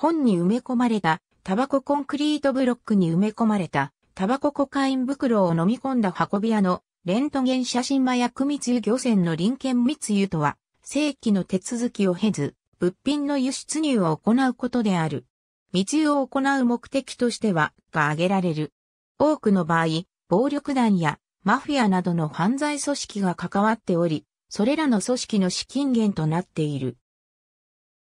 本に埋め込まれたタバココンクリートブロックに埋め込まれたタバココカイン袋を飲み込んだ運び屋のレントゲン写真麻薬密輸漁船の臨検密輸とは正規の手続きを経ず物品の輸出入を行うことである。密輸を行う目的としてはが挙げられる。多くの場合、暴力団やマフィアなどの犯罪組織が関わっており、それらの組織の資金源となっている。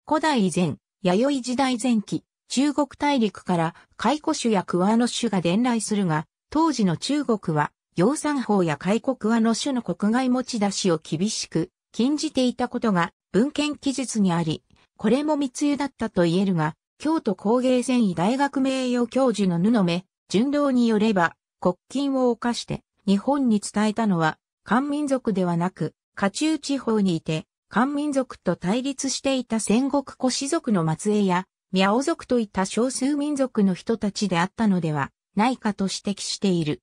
古代以前、弥生時代前期、中国大陸から解雇種や桑の種が伝来するが、当時の中国は、養蚕法や開古桑の種の国外持ち出しを厳しく禁じていたことが文献記述にあり、これも密輸だったと言えるが、京都工芸繊維大学名誉教授の布目、順郎によれば、国金を犯して日本に伝えたのは、漢民族ではなく、家中地方にいて、漢民族と対立していた戦国古氏族の末裔や、宮尾族といった少数民族の人たちであったのではないかと指摘している。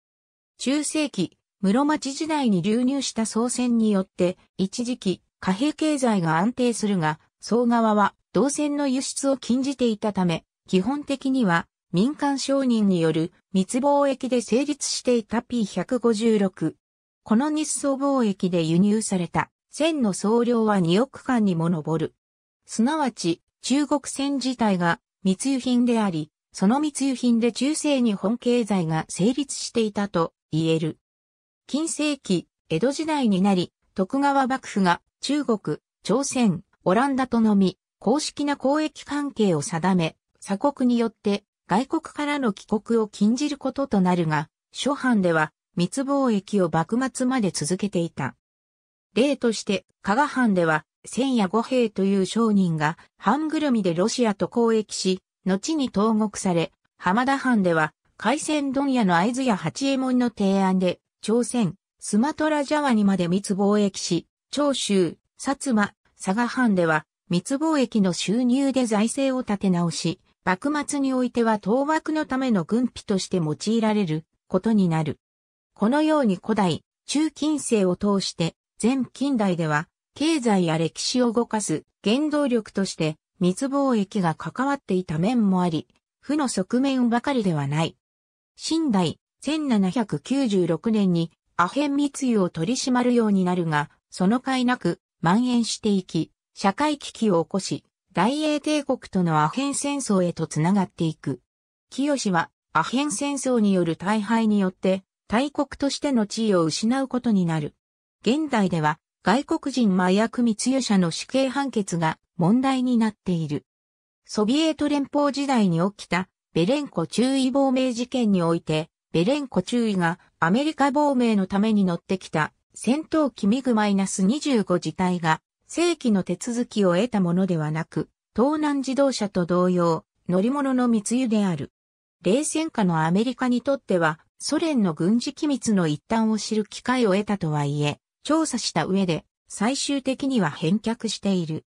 中世紀、室町時代に流入した総選によって、一時期、貨幣経済が安定するが、総側は、銅線の輸出を禁じていたため、基本的には、民間商人による密貿易で成立していた P156。この日総貿易で輸入された船の総量は2億間にも上る。すなわち、中国船自体が密輸品であり、その密輸品で中世日本経済が成立していたと言える。近世紀、江戸時代になり、徳川幕府が中国、朝鮮、オランダとのみ、公式な交易関係を定め、鎖国によって外国からの帰国を禁じることとなるが、諸藩では密貿易を幕末まで続けていた。例として、加賀藩では、千夜五兵という商人が、藩ぐるみでロシアと交易し、後に投獄され、浜田藩では、海鮮問屋の会津や八右衛門の提案で、朝鮮、スマトラジャワにまで密貿易し、長州、薩摩、佐賀藩では、密貿易の収入で財政を立て直し、幕末においては倒幕のための軍費として用いられることになる。このように古代、中近世を通して前近代では、経済や歴史を動かす原動力として、密貿易が関わっていた面もあり、負の側面ばかりではない。新代、1796年にアヘン密輸を取り締まるようになるが、その甲斐なく蔓延していき、社会危機を起こし、大英帝国とのアヘン戦争へとつながっていく。清はアヘン戦争による大敗によって、大国としての地位を失うことになる。現代では外国人麻薬密輸者の死刑判決が問題になっている。ソビエト連邦時代に起きたベレンコ注意亡命事件において、ベレンコ注意がアメリカ亡命のために乗ってきた戦闘機ミグマイナス25自体が正規の手続きを得たものではなく、東南自動車と同様、乗り物の密輸である。冷戦下のアメリカにとっては、ソ連の軍事機密の一端を知る機会を得たとはいえ、調査した上で、最終的には返却している。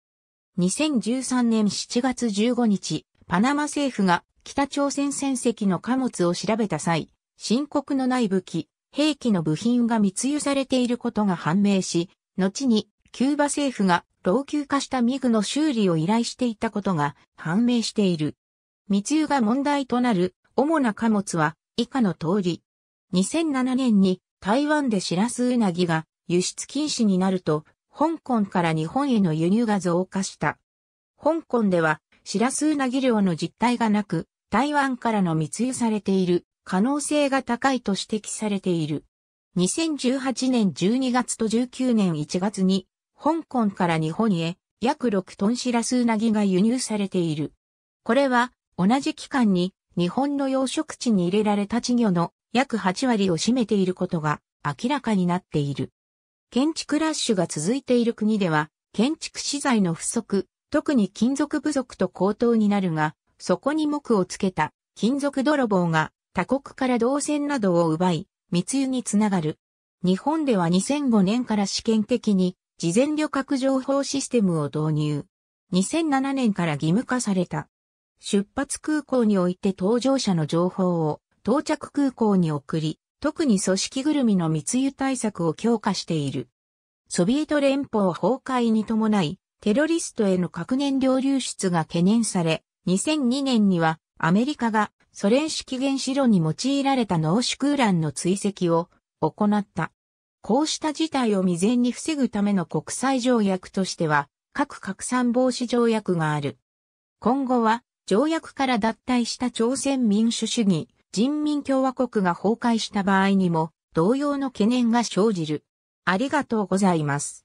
2013年7月15日、パナマ政府が北朝鮮船籍の貨物を調べた際、深刻のない武器、兵器の部品が密輸されていることが判明し、後にキューバ政府が老朽化したミグの修理を依頼していたことが判明している。密輸が問題となる主な貨物は以下の通り。2007年に台湾でシラスウナギが輸出禁止になると、香港から日本への輸入が増加した。香港では、シラスウナギ漁の実態がなく、台湾からの密輸されている可能性が高いと指摘されている。2018年12月と19年1月に、香港から日本へ約6トンシラスウナギが輸入されている。これは同じ期間に日本の養殖地に入れられた稚魚の約8割を占めていることが明らかになっている。建築ラッシュが続いている国では、建築資材の不足、特に金属不足と高騰になるが、そこに目をつけた金属泥棒が他国から銅線などを奪い、密輸につながる。日本では2005年から試験的に事前旅客情報システムを導入。2007年から義務化された。出発空港において搭乗者の情報を到着空港に送り、特に組織ぐるみの密輸対策を強化している。ソビエト連邦崩壊に伴い、テロリストへの核燃料流出が懸念され、2002年にはアメリカがソ連式原子炉に用いられた濃縮ウランの追跡を行った。こうした事態を未然に防ぐための国際条約としては、核拡散防止条約がある。今後は、条約から脱退した朝鮮民主主義、人民共和国が崩壊した場合にも同様の懸念が生じる。ありがとうございます。